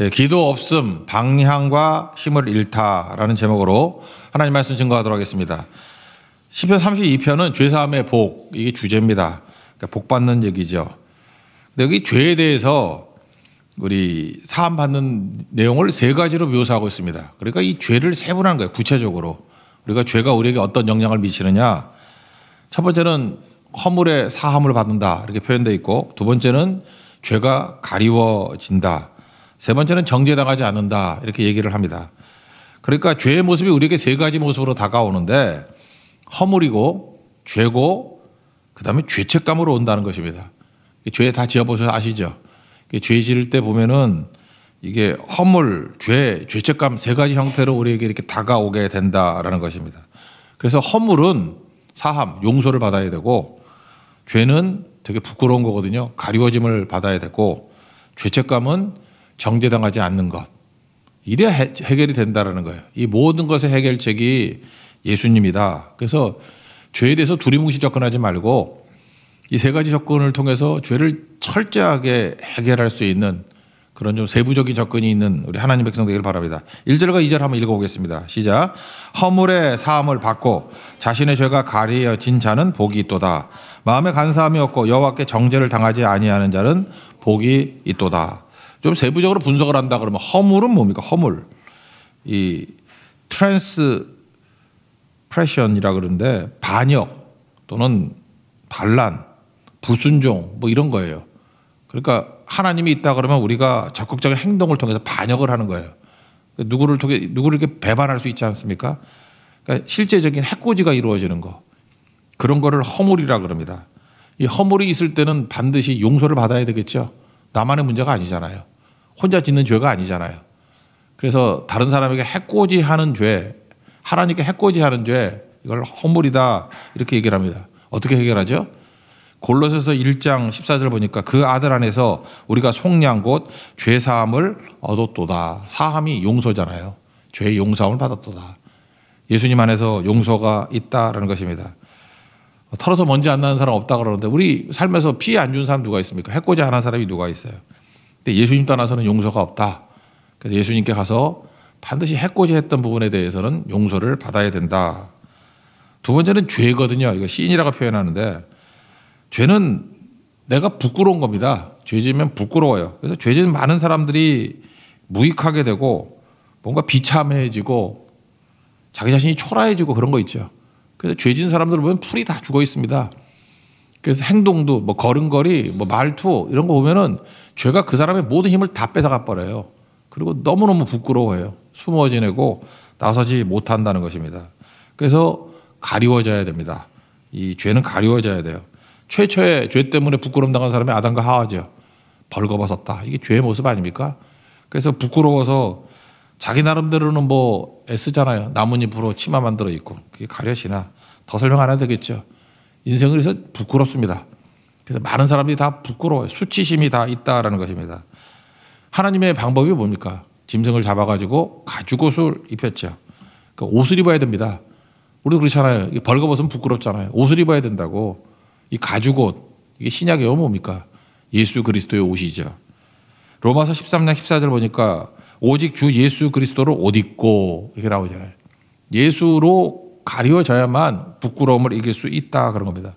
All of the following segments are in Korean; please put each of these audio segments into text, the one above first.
예, 기도 없음 방향과 힘을 잃다라는 제목으로 하나님 말씀 증거하도록 하겠습니다. 시편 32편은 죄 사함의 복 이게 주제입니다. 그러니까 복 받는 얘기죠. 근데 여기 죄에 대해서 우리 사함 받는 내용을 세 가지로 묘사하고 있습니다. 그러니까 이 죄를 세분한 거예요. 구체적으로 우리가 죄가 우리에게 어떤 영향을 미치느냐. 첫 번째는 허물의 사함을 받는다 이렇게 표현돼 있고 두 번째는 죄가 가리워진다. 세 번째는 정죄당하지 않는다. 이렇게 얘기를 합니다. 그러니까 죄의 모습이 우리에게 세 가지 모습으로 다가오는데 허물이고 죄고 그다음에 죄책감으로 온다는 것입니다. 죄 다 지어보셔서 아시죠? 죄 지을 때 보면은 이게 허물, 죄, 죄책감 세 가지 형태로 우리에게 이렇게 다가오게 된다라는 것입니다. 그래서 허물은 사함, 용서를 받아야 되고 죄는 되게 부끄러운 거거든요. 가리워짐을 받아야 되고 죄책감은 정제당하지 않는 것. 이래야 해, 결이 된다라는 거예요. 이 모든 것의 해결책이 예수님이다. 그래서 죄에 대해서 두리뭉실 접근하지 말고 이 세 가지 접근을 통해서 죄를 철저하게 해결할 수 있는 그런 좀 세부적인 접근이 있는 우리 하나님 백성 되기를 바랍니다. 1절과 2절 한번 읽어보겠습니다. 시작. 허물의 사함을 받고 자신의 죄가 가리어진 자는 복이 있도다. 마음에 간사함이 없고 여호와께 정죄를 당하지 아니하는 자는 복이 있도다. 좀 세부적으로 분석을 한다 그러면 허물은 뭡니까? 허물. 이 트랜스 프레션이라 그러는데 반역 또는 반란, 불순종 뭐 이런 거예요. 그러니까 하나님이 있다 그러면 우리가 적극적인 행동을 통해서 반역을 하는 거예요. 누구를 통해 누구를 이렇게 배반할 수 있지 않습니까? 그러니까 실제적인 해코지가 이루어지는 거 그런 거를 허물이라 그럽니다. 이 허물이 있을 때는 반드시 용서를 받아야 되겠죠. 나만의 문제가 아니잖아요. 혼자 짓는 죄가 아니잖아요. 그래서 다른 사람에게 해코지 하는 죄, 하나님께 해코지 하는 죄, 이걸 허물이다. 이렇게 얘기를 합니다. 어떻게 해결하죠? 골로새서 1장 14절 보니까 그 아들 안에서 우리가 속량 곧 죄 사함을 얻었도다. 사함이 용서잖아요. 죄의 용서함을 받았도다. 예수님 안에서 용서가 있다라는 것입니다. 어, 털어서 먼지 안 나는 사람 없다 그러는데 우리 삶에서 피해 안 준 사람 누가 있습니까? 해코지 안 한 사람이 누가 있어요? 근데 네, 예수님 떠나서는 용서가 없다. 그래서 예수님께 가서 반드시 했고자 했던 부분에 대해서는 용서를 받아야 된다. 두 번째는 죄거든요. 이거 시인이라고 표현하는데 죄는 내가 부끄러운 겁니다. 죄지면 부끄러워요. 그래서 죄지는 많은 사람들이 무익하게 되고 뭔가 비참해지고 자기 자신이 초라해지고 그런 거 있죠. 그래서 죄진 사람들 보면 풀이 다 죽어 있습니다. 그래서 행동도 뭐 걸음걸이, 뭐 말투 이런 거 보면은 죄가 그 사람의 모든 힘을 다 뺏어가 버려요. 그리고 너무너무 부끄러워해요. 숨어 지내고 나서지 못한다는 것입니다. 그래서 가리워져야 됩니다. 이 죄는 가리워져야 돼요. 최초의 죄 때문에 부끄럼 당한 사람이 아담과 하와죠. 벌거벗었다. 이게 죄의 모습 아닙니까? 그래서 부끄러워서 자기 나름대로는 뭐 애쓰잖아요. 나뭇잎으로 치마 만들어 있고 그게 가려지나더 설명 안 해도 되겠죠. 인생을 그래서 부끄럽습니다. 그래서 많은 사람들이 다 부끄러워요. 수치심이 다 있다라는 것입니다. 하나님의 방법이 뭡니까? 짐승을 잡아가지고 가죽옷을 입혔죠. 그러니까 옷을 입어야 됩니다. 우리도 그렇잖아요. 벌거벗으면 부끄럽잖아요. 옷을 입어야 된다고. 이 가죽옷, 이게 신약의 뭡니까? 예수 그리스도의 옷이죠. 로마서 13장 14절 보니까 오직 주 예수 그리스도로 옷 입고 이렇게 나오잖아요. 예수로 가려져야만 부끄러움을 이길 수 있다 그런 겁니다.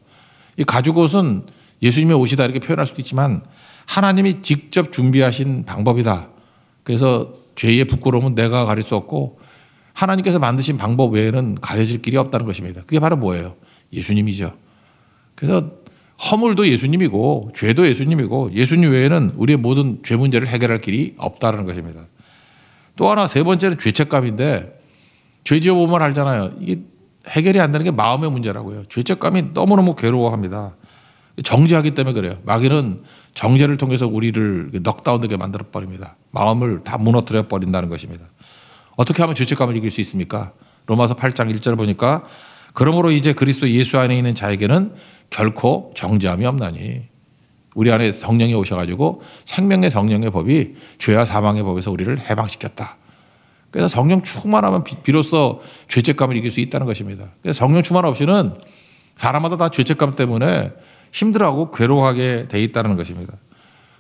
이 가죽 옷은 예수님의 옷이다 이렇게 표현할 수도 있지만 하나님이 직접 준비하신 방법이다. 그래서 죄의 부끄러움은 내가 가릴 수 없고 하나님께서 만드신 방법 외에는 가려질 길이 없다는 것입니다. 그게 바로 뭐예요? 예수님이죠. 그래서 허물도 예수님이고 죄도 예수님이고 예수님 외에는 우리의 모든 죄 문제를 해결할 길이 없다는 것입니다. 또 하나 세 번째는 죄책감인데 죄 지어보면 알잖아요. 이게 해결이 안 되는 게 마음의 문제라고요. 죄책감이 너무너무 괴로워합니다. 정죄하기 때문에 그래요. 마귀는 정죄를 통해서 우리를 넉다운되게 만들어 버립니다. 마음을 다 무너뜨려 버린다는 것입니다. 어떻게 하면 죄책감을 이길 수 있습니까? 로마서 8장 1절 을 보니까 그러므로 이제 그리스도 예수 안에 있는 자에게는 결코 정죄함이 없나니 우리 안에 성령이 오셔가지고 생명의 성령의 법이 죄와 사망의 법에서 우리를 해방시켰다. 그래서 성령 충만하면 비로소 죄책감을 이길 수 있다는 것입니다. 그래서 성령 충만 없이는 사람마다 다 죄책감 때문에 힘들어하고 괴로워하게 돼 있다는 것입니다.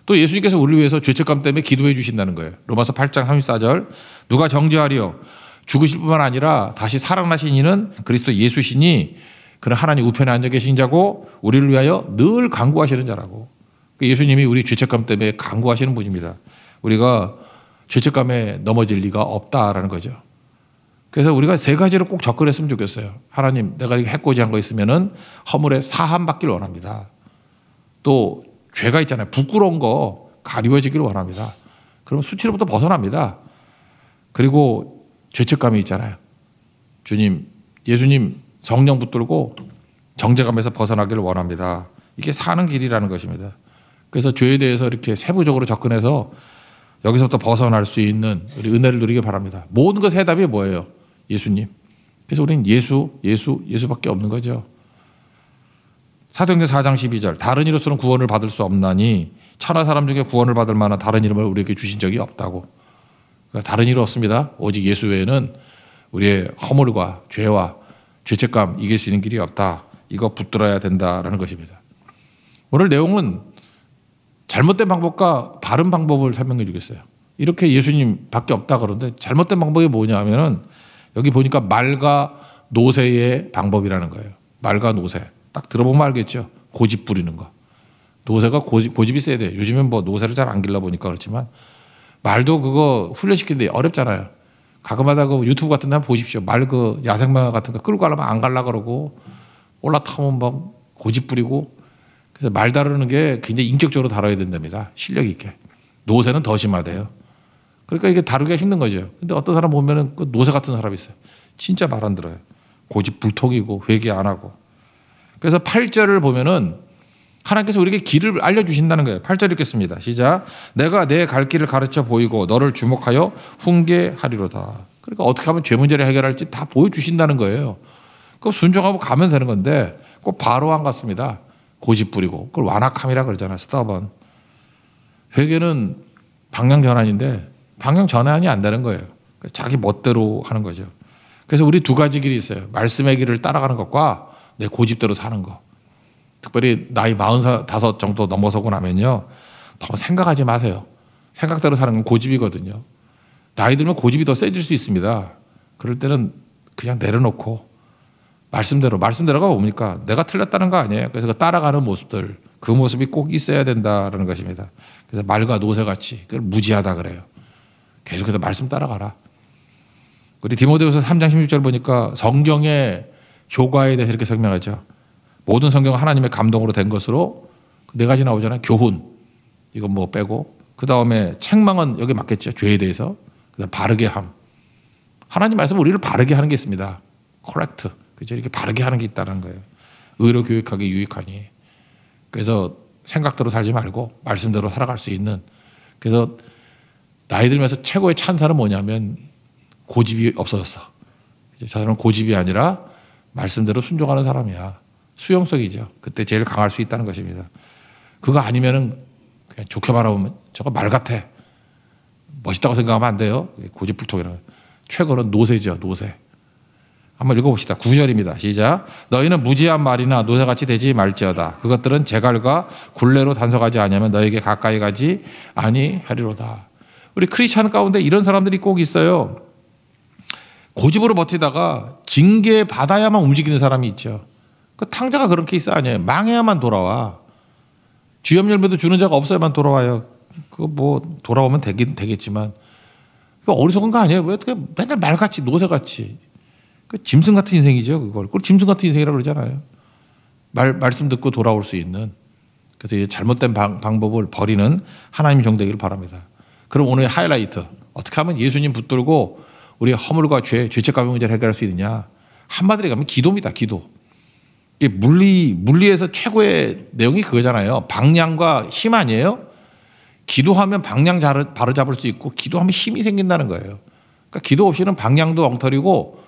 또 예수님께서 우리를 위해서 죄책감 때문에 기도해 주신다는 거예요. 로마서 8장 34절 누가 정죄하리요 죽으실 뿐만 아니라 다시 살아나신 이는 그리스도 예수시니 그는 하나님 우편에 앉아 계신 자고 우리를 위하여 늘 간구하시는 자라고. 그 예수님이 우리 죄책감 때문에 간구하시는 분입니다. 우리가 죄책감에 넘어질 리가 없다라는 거죠. 그래서 우리가 세 가지로 꼭 접근했으면 좋겠어요. 하나님, 내가 이게 해코지한 거 있으면은 허물에 사함 받기를 원합니다. 또 죄가 있잖아요. 부끄러운 거 가리워지기를 원합니다. 그럼 수치로부터 벗어납니다. 그리고 죄책감이 있잖아요. 주님, 예수님 성령 붙들고 정죄감에서 벗어나기를 원합니다. 이게 사는 길이라는 것입니다. 그래서 죄에 대해서 이렇게 세부적으로 접근해서 여기서부터 벗어날 수 있는 우리 은혜를 누리길 바랍니다. 모든 것 해답이 뭐예요? 예수님. 그래서 우리는 예수, 예수, 예수밖에 없는 거죠. 사도행전 4장 12절 다른 이로서는 구원을 받을 수 없나니 천하 사람 중에 구원을 받을 만한 다른 이름을 우리에게 주신 적이 없다고. 그러니까 다른 이름 없습니다. 오직 예수 외에는 우리의 허물과 죄와 죄책감 이길 수 있는 길이 없다. 이거 붙들어야 된다라는 것입니다. 오늘 내용은 잘못된 방법과 바른 방법을 설명해 주겠어요. 이렇게 예수님밖에 없다 그러는데 잘못된 방법이 뭐냐면은 여기 보니까 말과 노세의 방법이라는 거예요. 말과 노세. 딱 들어보면 알겠죠. 고집 부리는 거. 노세가 고집, 고집이 세야 돼요. 요즘엔 뭐 노세를 잘 안 길러 보니까 그렇지만 말도 그거 훈련시키는데 어렵잖아요. 가끔하다 그 뭐 유튜브 같은 데 한번 보십시오. 말 그 야생마 같은 거 끌고 가려면 안 갈라 그러고 올라타면 막 고집 부리고 그래서 말 다루는 게 굉장히 인격적으로 다뤄야 된답니다. 실력 있게. 노세는 더 심하대요. 그러니까 이게 다루기가 힘든 거죠. 근데 어떤 사람 보면은 그 노세 같은 사람이 있어요. 진짜 말 안 들어요. 고집불통이고 회개 안 하고. 그래서 8절을 보면은 하나님께서 우리에게 길을 알려주신다는 거예요. 8절 읽겠습니다. 시작. 내가 내 갈 길을 가르쳐 보이고 너를 주목하여 훈계하리로다. 그러니까 어떻게 하면 죄 문제를 해결할지 다 보여주신다는 거예요. 그 순종하고 가면 되는 건데 꼭 바로 안 갔습니다. 고집 부리고 그걸 완악함이라 그러잖아요. 스타번. 회개는 방향 전환인데 방향 전환이 안 되는 거예요. 그러니까 자기 멋대로 하는 거죠. 그래서 우리 두 가지 길이 있어요. 말씀의 길을 따라가는 것과 내 고집대로 사는 거. 특별히 나이 45 정도 넘어서고 나면요. 더 생각하지 마세요. 생각대로 사는 건 고집이거든요. 나이 들면 고집이 더 세질 수 있습니다. 그럴 때는 그냥 내려놓고 말씀대로 말씀대로가 뭡니까? 내가 틀렸다는 거 아니에요. 그래서 그 따라가는 모습들 그 모습이 꼭 있어야 된다라는 것입니다. 그래서 말과 노새같이 그 무지하다 그래요. 계속해서 말씀 따라가라. 우리 디모데후서 3장 16절 보니까 성경의 효과에 대해서 이렇게 설명하죠. 모든 성경은 하나님의 감동으로 된 것으로 그 네 가지 나오잖아요. 교훈 이건 뭐 빼고 그 다음에 책망은 여기 맞겠죠. 죄에 대해서 그다음 바르게 함. 하나님 말씀 우리를 바르게 하는 게 있습니다. 코렉트. 그죠? 이렇게 바르게 하는 게 있다는 거예요. 의로 교육하기 유익하니. 그래서 생각대로 살지 말고 말씀대로 살아갈 수 있는. 그래서 나이 들면서 최고의 찬사는 뭐냐면 고집이 없어졌어. 저 사람은 고집이 아니라 말씀대로 순종하는 사람이야. 수용성이죠. 그때 제일 강할 수 있다는 것입니다. 그거 아니면은 그냥 좋게 말하면 저거 말 같아. 멋있다고 생각하면 안 돼요. 고집불통이라. 고 최고는 노세죠, 노세. 한번 읽어봅시다. 9절입니다. 시작. 너희는 무지한 말이나 노새같이 되지 말지어다. 그것들은 제갈과 굴레로 단속하지 아니면 너에게 가까이 가지 아니하리로다. 우리 크리스천 가운데 이런 사람들이 꼭 있어요. 고집으로 버티다가 징계 받아야만 움직이는 사람이 있죠. 그 탕자가 그런 케이스 아니에요. 망해야만 돌아와. 주염 열매도 주는 자가 없어야만 돌아와요. 그뭐 돌아오면 되긴 되겠지만 그 어리석은 거 아니에요? 왜 어떻게 맨날 말같이 노새같이 그 짐승 같은 인생이죠, 그걸. 그걸 짐승 같은 인생이라고 그러잖아요. 말, 말씀 듣고 돌아올 수 있는. 그래서 이 잘못된 방, 법을 버리는 하나님 종되기를 바랍니다. 그럼 오늘 하이라이트. 어떻게 하면 예수님 붙들고 우리 허물과 죄, 죄책감의 문제를 해결할 수 있느냐. 한마디로 가면 기도입니다, 기도. 이게 물리, 물리에서 최고의 내용이 그거잖아요. 방향과 힘 아니에요? 기도하면 방향 바로 잡을 수 있고, 기도하면 힘이 생긴다는 거예요. 그러니까 기도 없이는 방향도 엉터리고,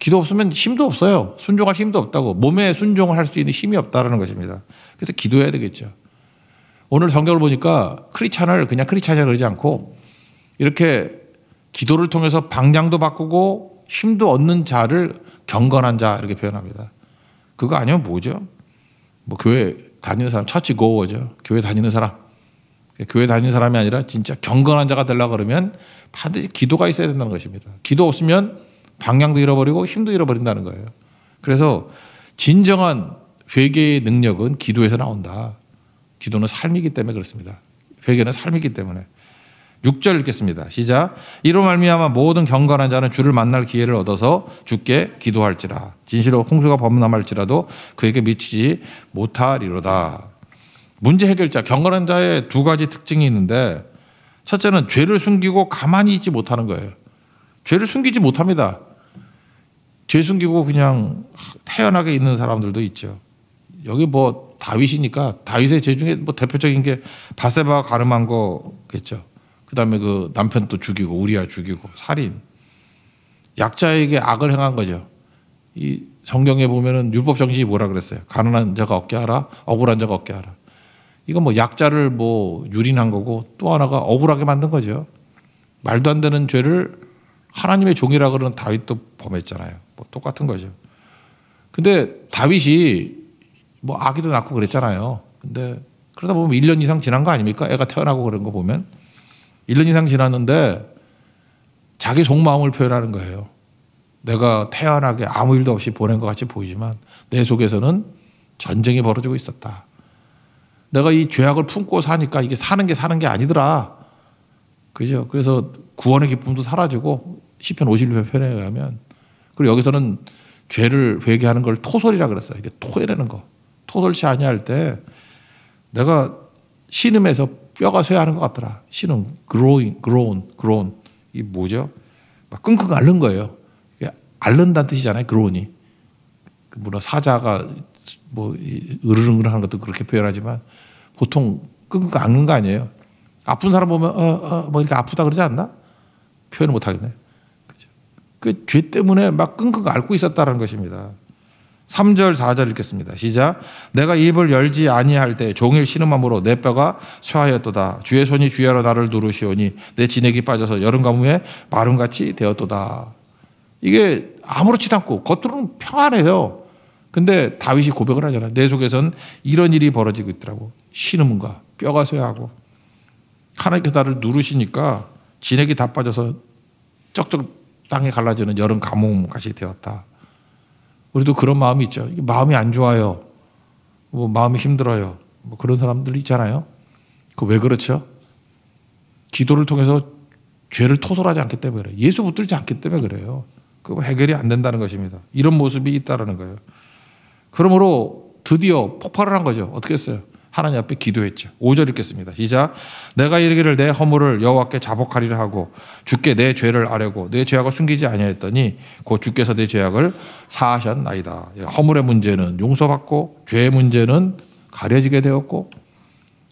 기도 없으면 힘도 없어요. 순종할 힘도 없다고. 몸에 순종을 할 수 있는 힘이 없다라는 것입니다. 그래서 기도해야 되겠죠. 오늘 성경을 보니까 크리찬을 그냥 크리찬이라 그러지 않고 이렇게 기도를 통해서 방향도 바꾸고 힘도 얻는 자를 경건한 자 이렇게 표현합니다. 그거 아니면 뭐죠? 뭐 교회 다니는 사람 처치 고어죠. 교회 다니는 사람. 교회 다니는 사람이 아니라 진짜 경건한 자가 되려 고 그러면 반드시 기도가 있어야 된다는 것입니다. 기도 없으면 방향도 잃어버리고 힘도 잃어버린다는 거예요. 그래서 진정한 회개의 능력은 기도에서 나온다. 기도는 삶이기 때문에 그렇습니다. 회개는 삶이기 때문에. 6절 읽겠습니다. 시작. 이로 말미암아 모든 경건한 자는 주를 만날 기회를 얻어서 주께 기도할지라. 진실로 홍수가 범람할지라도 그에게 미치지 못하리로다. 문제 해결자 경건한 자의 두 가지 특징이 있는데 첫째는 죄를 숨기고 가만히 있지 못하는 거예요. 죄를 숨기지 못합니다. 죄 숨기고 그냥 태연하게 있는 사람들도 있죠. 여기 뭐 다윗이니까 다윗의 죄 중에 뭐 대표적인 게 바세바 가늠한 거겠죠. 그다음에 그 남편 또 죽이고 우리아 죽이고 살인. 약자에게 악을 행한 거죠. 이 성경에 보면은 율법 정신이 뭐라 그랬어요? 가난한 자가 없게 하라, 억울한 자가 없게 하라. 이건 뭐 약자를 뭐 유린한 거고 또 하나가 억울하게 만든 거죠. 말도 안 되는 죄를 하나님의 종이라 그러는 다윗도 범했잖아요. 뭐 똑같은 거죠. 근데 다윗이 뭐 아기도 낳고 그랬잖아요. 근데 그러다 보면 1년 이상 지난 거 아닙니까? 애가 태어나고 그런 거 보면 1년 이상 지났는데 자기 속마음을 표현하는 거예요. 내가 태연하게 아무 일도 없이 보낸 것 같이 보이지만 내 속에서는 전쟁이 벌어지고 있었다. 내가 이 죄악을 품고 사니까 이게 사는 게 사는 게 아니더라. 그죠? 그래서 구원의 기쁨도 사라지고 시편 56편에 가면 그리고 여기서는 죄를 회개하는 걸 토설이라 그랬어요. 이게 토해내는 거. 토설치 아니할 때 내가 신음에서 뼈가 쇠하는 것 같더라. 신음, growing, grown, grown. 이 뭐죠? 막 끙끙 앓는 거예요. 앓는다는 뜻이잖아요. grown이. 물론 그 사자가 뭐으르릉으르 하는 것도 그렇게 표현하지만 보통 끙끙 앓는 거 아니에요. 아픈 사람 보면 어, 어, 뭐 이렇게 아프다 그러지 않나? 표현을 못 하겠네. 그죠. 그 죄 때문에 막 끙끙 앓고 있었다는 것입니다. 3절 4절 읽겠습니다. 시작. 내가 입을 열지 아니할 때 종일 신음함으로 내 뼈가 쇠하였도다. 주의 손이 주야로 나를 누르시오니 내 진액이 빠져서 여름 가뭄에 마름같이 되었도다. 이게 아무렇지도 않고 겉으로는 평안해요. 근데 다윗이 고백을 하잖아요. 내 속에선 이런 일이 벌어지고 있더라고. 신음과 뼈가 쇠하고 하나님께서 나를 누르시니까 진액이 다 빠져서 쩍쩍 땅에 갈라지는 여름 감옥같이 되었다. 우리도 그런 마음이 있죠. 마음이 안 좋아요. 뭐 마음이 힘들어요. 뭐 그런 사람들 있잖아요. 그 왜 그렇죠? 기도를 통해서 죄를 토설하지 않기 때문에 그래요. 예수 붙들지 않기 때문에 그래요. 그거 해결이 안 된다는 것입니다. 이런 모습이 있다라는 거예요. 그러므로 드디어 폭발을 한 거죠. 어떻게 했어요? 하나님 앞에 기도했죠. 5절 읽겠습니다. 시작. 내가 이르기를 내 허물을 여호와께 자복하리라 하고 주께 내 죄를 아뢰고 내 죄악을 숨기지 아니하였더니 곧 주께서 내 죄악을 사하셨나이다. 예, 허물의 문제는 용서받고 죄의 문제는 가려지게 되었고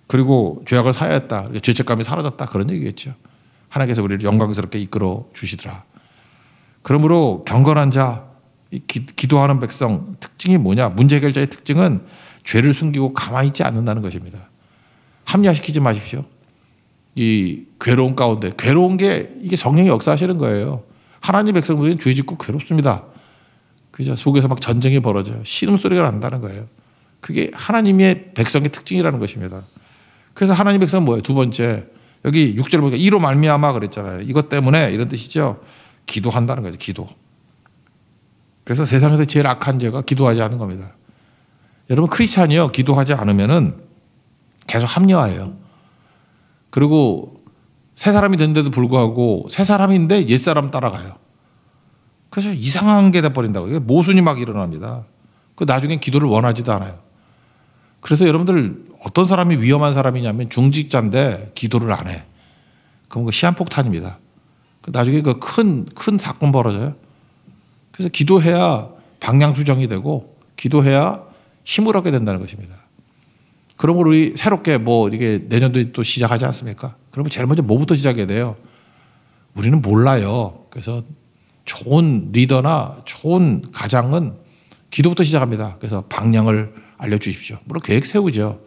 그리고 죄악을 사하였다. 죄책감이 사라졌다. 그런 얘기겠죠. 하나님께서 우리를 영광스럽게 이끌어 주시더라. 그러므로 경건한 자, 기도하는 백성 특징이 뭐냐? 문제 해결자의 특징은 죄를 숨기고 가만히 있지 않는다는 것입니다. 합리화시키지 마십시오. 이 괴로운 가운데 괴로운 게 이게 성령이 역사하시는 거예요. 하나님 백성들은 죄 짓고 괴롭습니다. 그죠? 속에서 막 전쟁이 벌어져요. 신음 소리가 난다는 거예요. 그게 하나님의 백성의 특징이라는 것입니다. 그래서 하나님 백성 뭐예요? 두 번째 여기 6절 보니까 이로 말미암아 그랬잖아요. 이것 때문에 이런 뜻이죠. 기도한다는 거죠. 기도. 그래서 세상에서 제일 악한 죄가 기도하지 않는 겁니다. 여러분 크리스천이요 기도하지 않으면은 계속 합리화해요. 그리고 새 사람이 된데도 불구하고 새 사람인데 옛 사람 따라가요. 그래서 이상한 게돼 버린다고 이게 모순이 막 일어납니다. 그 나중에 기도를 원하지도 않아요. 그래서 여러분들 어떤 사람이 위험한 사람이냐면 중직자인데 기도를 안 해. 그럼 그 시한폭탄입니다. 그 나중에 그 큰 큰 사건 벌어져요. 그래서 기도해야 방향 조정이 되고 기도해야 힘을 얻게 된다는 것입니다. 그러므로 우리 새롭게 뭐 이게 내년도 또 시작하지 않습니까? 그러면 제일 먼저 뭐부터 시작해야 돼요? 우리는 몰라요. 그래서 좋은 리더나 좋은 가장은 기도부터 시작합니다. 그래서 방향을 알려주십시오. 물론 계획 세우죠.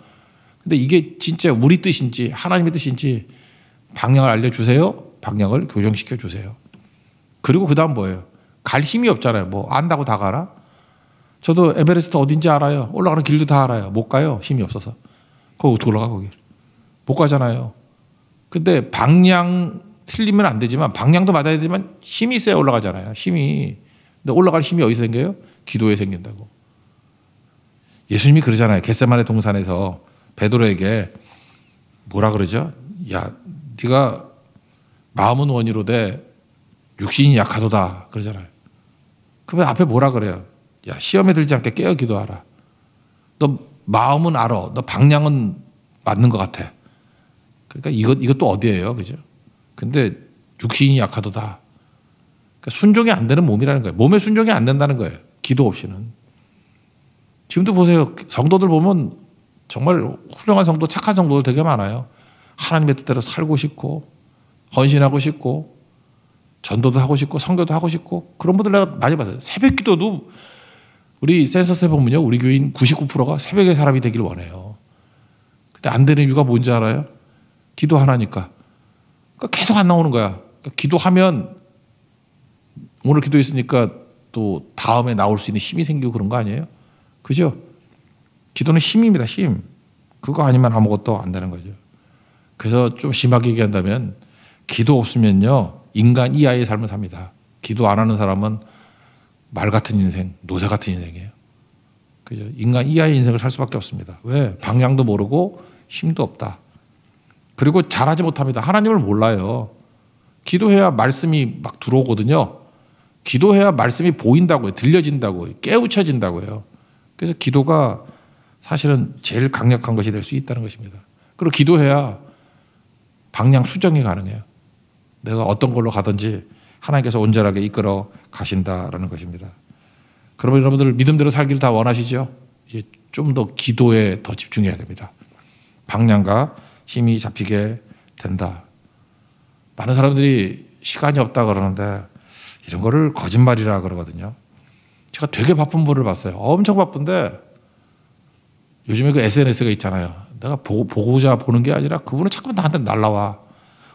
근데 이게 진짜 우리 뜻인지 하나님의 뜻인지 방향을 알려주세요. 방향을 교정시켜 주세요. 그리고 그 다음 뭐예요? 갈 힘이 없잖아요. 뭐 안다고 다 가라? 저도 에베레스트 어딘지 알아요. 올라가는 길도 다 알아요. 못 가요. 힘이 없어서. 거기 어떻게 올라가, 거기. 못 가잖아요. 근데 방향 틀리면 안 되지만 방향도 맞아야 되지만 힘이 세야 올라가잖아요. 힘이. 근데 올라갈 힘이 어디서 생겨요? 기도에 생긴다고. 예수님이 그러잖아요. 겟세만의 동산에서 베드로에게 뭐라 그러죠? 야, 네가 마음은 원이로돼 육신이 약하도다 그러잖아요. 그러면 앞에 뭐라 그래요? 야, 시험에 들지 않게 깨어 기도하라. 너 마음은 알아. 너 방향은 맞는 것 같아. 그러니까 이것, 이것도 어디예요. 그죠? 근데 육신이 약하도다. 그러니까 순종이 안 되는 몸이라는 거예요. 몸에 순종이 안 된다는 거예요. 기도 없이는. 지금도 보세요. 성도들 보면 정말 훌륭한 성도, 착한 성도들 되게 많아요. 하나님의 뜻대로 살고 싶고, 헌신하고 싶고, 전도도 하고 싶고, 성교도 하고 싶고, 그런 분들 내가 많이 봤어요. 새벽 기도도 우리 센서스 해보면요. 우리 교인 99%가 새벽에 사람이 되기를 원해요. 근데 안 되는 이유가 뭔지 알아요? 기도 하라니까 그러니까 계속 안 나오는 거야. 그러니까 기도하면 오늘 기도했으니까 또 다음에 나올 수 있는 힘이 생기고 그런 거 아니에요? 그죠? 기도는 힘입니다, 힘. 그거 아니면 아무것도 안 되는 거죠. 그래서 좀 심하게 얘기한다면 기도 없으면요, 인간 이하의 삶을 삽니다. 기도 안 하는 사람은 말 같은 인생, 노새 같은 인생이에요. 그죠? 인간 이하의 인생을 살 수밖에 없습니다. 왜? 방향도 모르고 힘도 없다. 그리고 잘하지 못합니다. 하나님을 몰라요. 기도해야 말씀이 막 들어오거든요. 기도해야 말씀이 보인다고요. 들려진다고요. 깨우쳐진다고요. 그래서 기도가 사실은 제일 강력한 것이 될 수 있다는 것입니다. 그리고 기도해야 방향 수정이 가능해요. 내가 어떤 걸로 가든지 하나님께서 온전하게 이끌어 가신다라는 것입니다. 그러면 여러분들 믿음대로 살기를 다 원하시죠? 이제 좀 더 기도에 더 집중해야 됩니다. 방향과 힘이 잡히게 된다. 많은 사람들이 시간이 없다 그러는데 이런 거를 거짓말이라 그러거든요. 제가 되게 바쁜 분을 봤어요. 엄청 바쁜데 요즘에 그 SNS가 있잖아요. 내가 보, 보고자 보는 게 아니라 그분은 자꾸 나한테 날라와.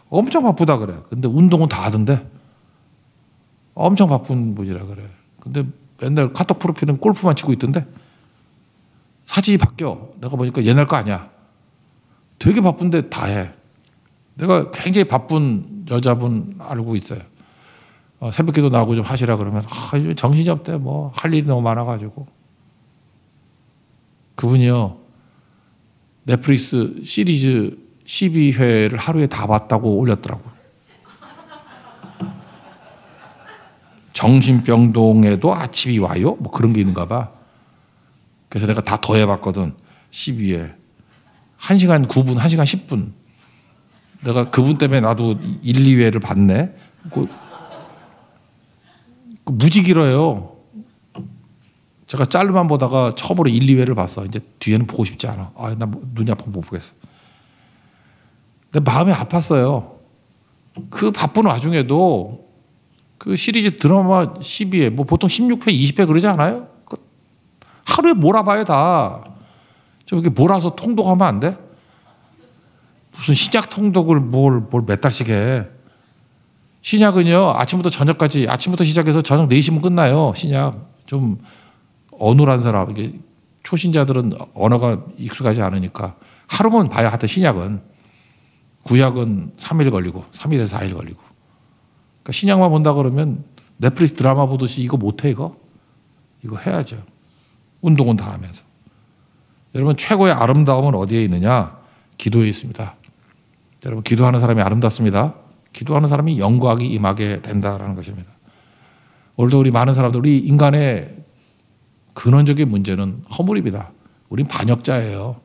엄청 바쁘다 그래. 근데 운동은 다 하던데 엄청 바쁜 분이라 그래. 근데 맨날 카톡 프로필은 골프만 치고 있던데 사진이 바뀌어. 내가 보니까 옛날 거 아니야. 되게 바쁜데 다 해. 내가 굉장히 바쁜 여자분 알고 있어요. 어, 새벽 기도 나고 좀 하시라 그러면, 아, 정신이 없대. 뭐, 할 일이 너무 많아가지고. 그분이요, 넷플릭스 시리즈 12회를 하루에 다 봤다고 올렸더라고요. 정신병동에도 아침이 와요? 뭐 그런 게 있는가 봐. 그래서 내가 다 더해봤거든. 12에. 1시간 9분, 1시간 10분. 내가 그분 때문에 나도 1, 2회를 봤네. 그, 그 무지 길어요. 제가 짤로만 보다가 처음으로 1, 2회를 봤어. 이제 뒤에는 보고 싶지 않아. 아, 나 뭐 눈이 아파 못 보겠어. 내 마음이 아팠어요. 그 바쁜 와중에도 그 시리즈 드라마 12회, 뭐 보통 16회, 20회 그러지 않아요? 그 하루에 몰아봐요, 다. 좀이 몰아서 통독하면 안 돼? 무슨 신약 통독을 뭘, 뭘 몇 달씩 해. 신약은요, 아침부터 저녁까지, 아침부터 시작해서 저녁 4시면 끝나요, 신약. 좀 어눌한 사람, 이게 초신자들은 언어가 익숙하지 않으니까. 하루만 봐야 하여튼 신약은. 구약은 3일 걸리고, 3일에서 4일 걸리고. 그러니까 신약만 본다 그러면 넷플릭스 드라마 보듯이 이거 못해 이거? 이거 해야죠. 운동은 다 하면서. 여러분 최고의 아름다움은 어디에 있느냐? 기도에 있습니다. 여러분 기도하는 사람이 아름답습니다. 기도하는 사람이 영광이 임하게 된다라는 것입니다. 오늘도 우리 많은 사람들 우리 인간의 근원적인 문제는 허물입니다. 우린 반역자예요.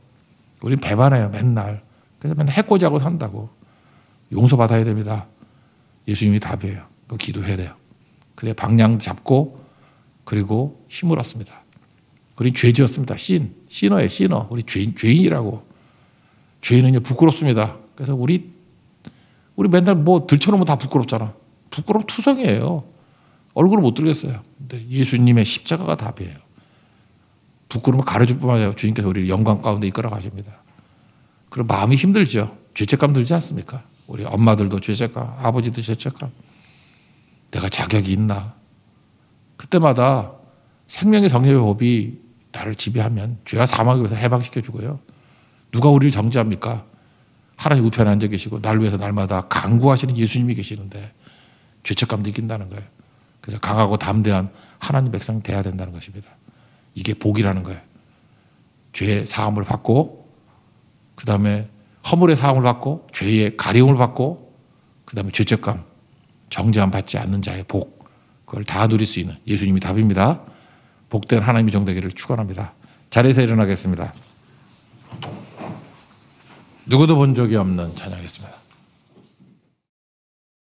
우린 배반해요 맨날. 그래서 맨날 해코지하고 산다고. 용서받아야 됩니다. 예수님이 답이에요. 그 기도해야 돼요. 그래 방향 잡고 그리고 힘을 얻습니다. 우리 죄지었습니다. 신 신어예 신어. 우리 죄인 죄인이라고 죄인은요 부끄럽습니다. 그래서 우리 우리 맨날 뭐 들쳐놓으면 뭐 다 부끄럽잖아. 부끄러움 투성이에요. 얼굴을 못 들겠어요. 근데 예수님의 십자가가 답이에요. 부끄러움을 가려줄 뿐만 아니라 주님께서 우리를 영광 가운데 이끌어 가십니다. 그럼 마음이 힘들죠. 죄책감 들지 않습니까? 우리 엄마들도 죄책감, 아버지도 죄책감. 내가 자격이 있나? 그때마다 생명의 정립의 법이 나를 지배하면 죄와 사망에 서 해방시켜주고요. 누가 우리를 정지합니까? 하나님 우편에 앉아 계시고 날 위해서 날마다 강구하시는 예수님이 계시는데 죄책감도 이다는 거예요. 그래서 강하고 담대한 하나님 백성 돼야 된다는 것입니다. 이게 복이라는 거예요. 죄 사함을 받고 그 다음에 허물의 사함을 받고 죄의 가려움을 받고 그 다음에 죄책감, 정죄함 받지 않는 자의 복 그걸 다 누릴 수 있는 예수님이 답입니다. 복된 하나님의 정대기를 축원합니다. 자리에서 일어나겠습니다. 누구도 본 적이 없는 찬양이었습니다.